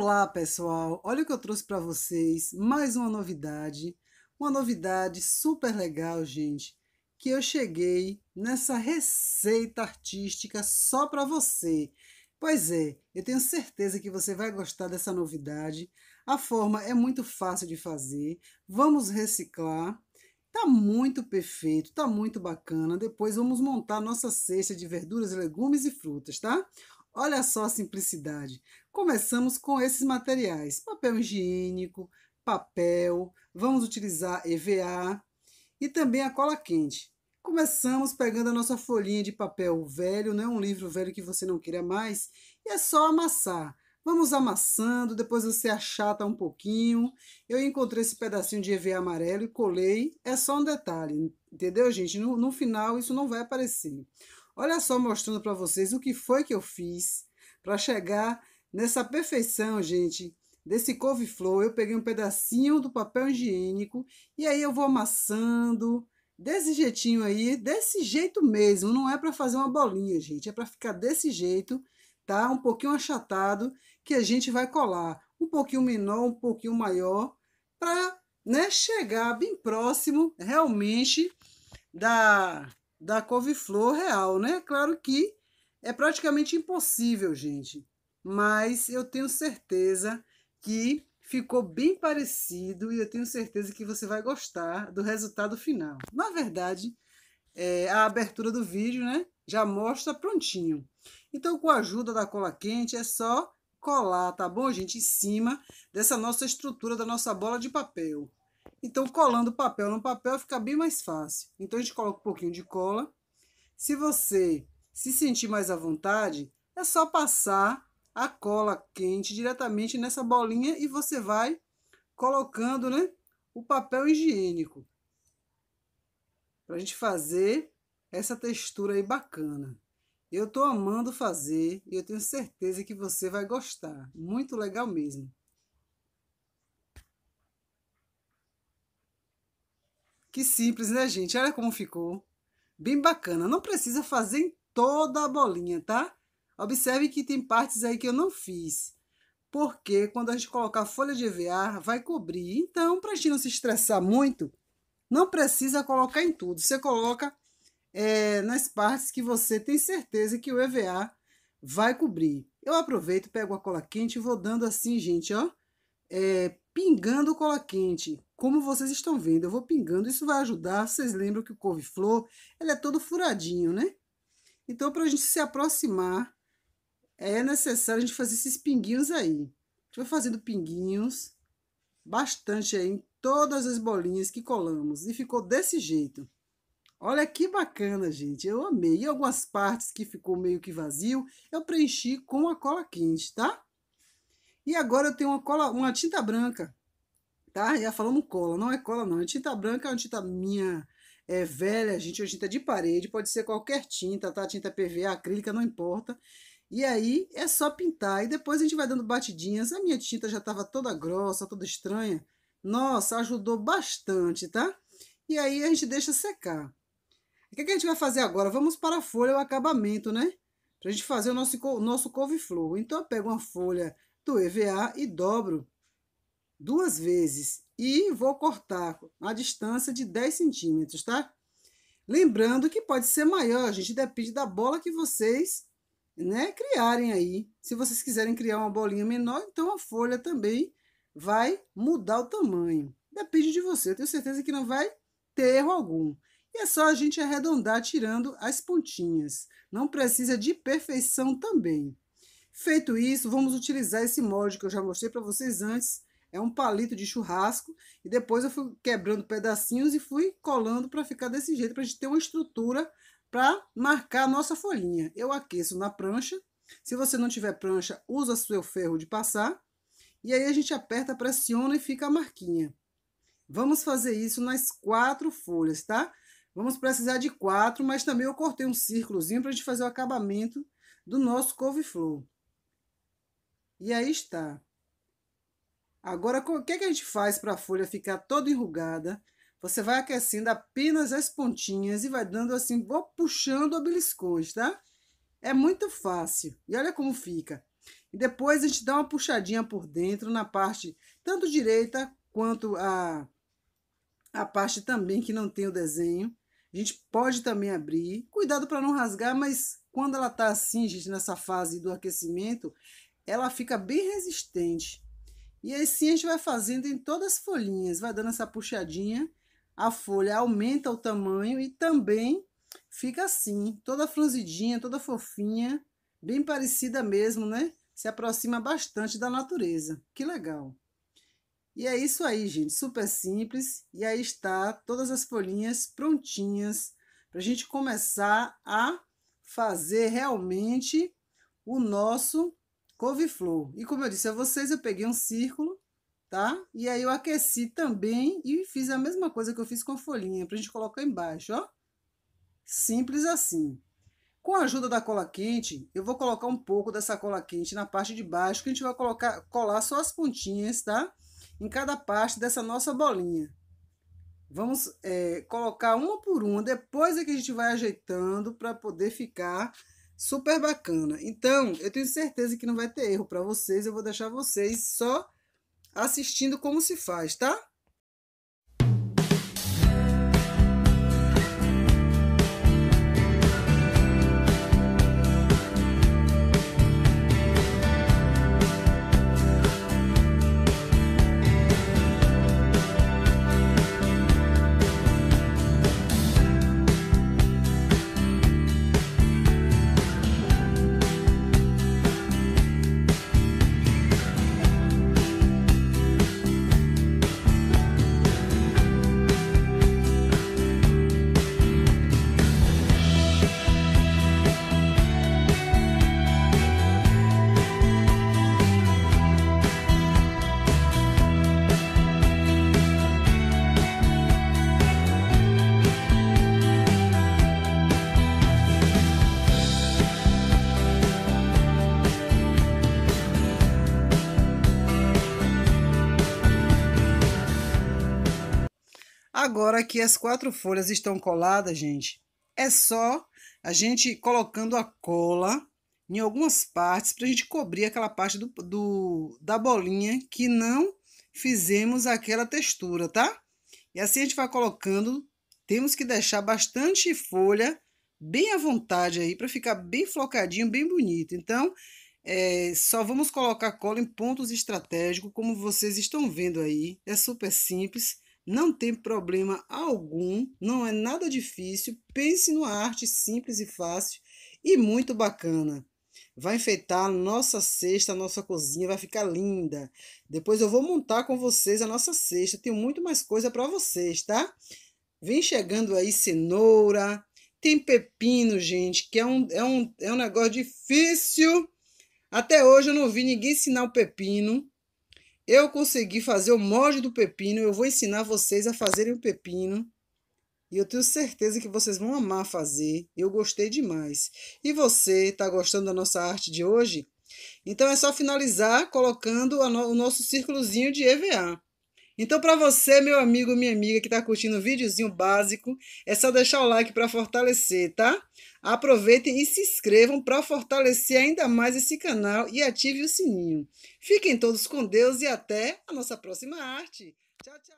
Olá, pessoal! Olha o que eu trouxe para vocês, mais uma novidade, uma novidade super legal, gente, que eu cheguei nessa receita artística só para você. Pois é, eu tenho certeza que você vai gostar dessa novidade. A forma é muito fácil de fazer. Vamos reciclar. Tá muito perfeito, tá muito bacana. Depois vamos montar nossa cesta de verduras, legumes e frutas, tá? Olha só a simplicidade. Começamos com esses materiais: papel higiênico, papel, vamos utilizar EVA e também a cola quente. Começamos pegando a nossa folhinha de papel velho, é um livro velho que você não queira mais, e é só amassar. Vamos amassando, depois você achata um pouquinho. Eu encontrei esse pedacinho de EVA amarelo e colei. É só um detalhe, entendeu, gente? No, no final isso não vai aparecer. Olha só mostrando para vocês o que foi que eu fiz para chegar Nessa perfeição, gente, desse couve-flor, eu peguei um pedacinho do papel higiênico e aí eu vou amassando desse jeitinho aí, desse jeito mesmo, não é para fazer uma bolinha, gente, é para ficar desse jeito, tá? Um pouquinho achatado que a gente vai colar, um pouquinho menor, um pouquinho maior, para, né, chegar bem próximo realmente da da couve-flor real, né? Claro que é praticamente impossível, gente mas eu tenho certeza que ficou bem parecido e eu tenho certeza que você vai gostar do resultado final. Na verdade, é, a abertura do vídeo né, já mostra prontinho. Então, com a ajuda da cola quente, é só colar, tá bom, gente? Em cima dessa nossa estrutura da nossa bola de papel. Então, colando papel no papel fica bem mais fácil. Então, a gente coloca um pouquinho de cola. Se você se sentir mais à vontade, é só passar a cola quente diretamente nessa bolinha e você vai colocando né, o papel higiênico para a gente fazer essa textura aí bacana. Eu estou amando fazer e eu tenho certeza que você vai gostar. Muito legal mesmo. Que simples, né, gente? Olha como ficou. Bem bacana. Não precisa fazer em toda a bolinha, tá? Observe que tem partes aí que eu não fiz, porque quando a gente colocar folha de EVA, vai cobrir. Então, para a gente não se estressar muito, não precisa colocar em tudo. Você coloca é, nas partes que você tem certeza que o EVA vai cobrir. Eu aproveito, pego a cola quente e vou dando assim, gente, ó, é, pingando cola quente. Como vocês estão vendo, eu vou pingando. Isso vai ajudar. Vocês lembram que o couve-flor, ele é todo furadinho, né? Então, para a gente se aproximar é necessário a gente fazer esses pinguinhos aí. A gente vai fazendo pinguinhos bastante aí em todas as bolinhas que colamos. E ficou desse jeito. Olha que bacana, gente. Eu amei. E algumas partes que ficou meio que vazio, eu preenchi com a cola quente, tá? E agora eu tenho uma, cola, uma tinta branca, tá? Já falamos cola, não é cola não. É tinta branca, é uma tinta minha é velha, gente, é tinta de parede, pode ser qualquer tinta, tá? Tinta PVA, acrílica, não importa. E aí é só pintar. E depois a gente vai dando batidinhas. A minha tinta já estava toda grossa, toda estranha. Nossa, ajudou bastante, tá? E aí a gente deixa secar. O que, é que a gente vai fazer agora? Vamos para a folha, o acabamento, né? Para a gente fazer o nosso, nosso couve-flor. Então eu pego uma folha do EVA e dobro duas vezes. E vou cortar a distância de 10 centímetros, tá? Lembrando que pode ser maior, gente. Depende da bola que vocês né, criarem aí. Se vocês quiserem criar uma bolinha menor, então a folha também vai mudar o tamanho. Depende de você, eu tenho certeza que não vai ter erro algum. E é só a gente arredondar tirando as pontinhas. Não precisa de perfeição também. Feito isso, vamos utilizar esse molde que eu já mostrei para vocês antes. É um palito de churrasco e depois eu fui quebrando pedacinhos e fui colando para ficar desse jeito, para a gente ter uma estrutura para marcar a nossa folhinha. Eu aqueço na prancha. Se você não tiver prancha, usa seu ferro de passar. E aí a gente aperta, pressiona e fica a marquinha. Vamos fazer isso nas quatro folhas, tá? Vamos precisar de quatro, mas também eu cortei um círculozinho para a gente fazer o acabamento do nosso couve-flor. E aí está. Agora, o que, é que a gente faz para a folha ficar toda enrugada? Você vai aquecendo apenas as pontinhas e vai dando assim, vou puxando a beliscões, tá? É muito fácil. E olha como fica. E depois a gente dá uma puxadinha por dentro na parte tanto direita quanto a, a parte também que não tem o desenho. A gente pode também abrir. Cuidado para não rasgar, mas quando ela tá assim, gente, nessa fase do aquecimento, ela fica bem resistente. E assim a gente vai fazendo em todas as folhinhas, vai dando essa puxadinha a folha aumenta o tamanho e também fica assim, toda franzidinha, toda fofinha, bem parecida mesmo, né? Se aproxima bastante da natureza. Que legal! E é isso aí, gente, super simples. E aí está todas as folhinhas prontinhas para a gente começar a fazer realmente o nosso couve-flor. E como eu disse a vocês, eu peguei um círculo tá? E aí eu aqueci também e fiz a mesma coisa que eu fiz com a folhinha, pra gente colocar embaixo, ó. Simples assim. Com a ajuda da cola quente, eu vou colocar um pouco dessa cola quente na parte de baixo, que a gente vai colocar, colar só as pontinhas, tá? Em cada parte dessa nossa bolinha. Vamos é, colocar uma por uma, depois é que a gente vai ajeitando para poder ficar super bacana. Então, eu tenho certeza que não vai ter erro para vocês, eu vou deixar vocês só assistindo como se faz, tá? Agora que as quatro folhas estão coladas, gente, é só a gente colocando a cola em algumas partes para a gente cobrir aquela parte do, do, da bolinha que não fizemos aquela textura, tá? E assim a gente vai colocando, temos que deixar bastante folha bem à vontade aí para ficar bem flocadinho, bem bonito. Então, é, só vamos colocar cola em pontos estratégicos, como vocês estão vendo aí. É super simples não tem problema algum, não é nada difícil. Pense numa arte simples e fácil e muito bacana. Vai enfeitar nossa cesta, nossa cozinha, vai ficar linda. Depois eu vou montar com vocês a nossa cesta. Tenho muito mais coisa para vocês, tá? Vem chegando aí cenoura, tem pepino, gente, que é um, é um, é um negócio difícil. Até hoje eu não vi ninguém ensinar o pepino. Eu consegui fazer o molde do pepino. Eu vou ensinar vocês a fazerem o pepino. E eu tenho certeza que vocês vão amar fazer. Eu gostei demais. E você, está gostando da nossa arte de hoje? Então é só finalizar colocando no o nosso círculozinho de EVA. Então, para você, meu amigo, minha amiga que está curtindo o um videozinho básico, é só deixar o like para fortalecer, tá? Aproveitem e se inscrevam para fortalecer ainda mais esse canal e ative o sininho. Fiquem todos com Deus e até a nossa próxima arte. Tchau, tchau.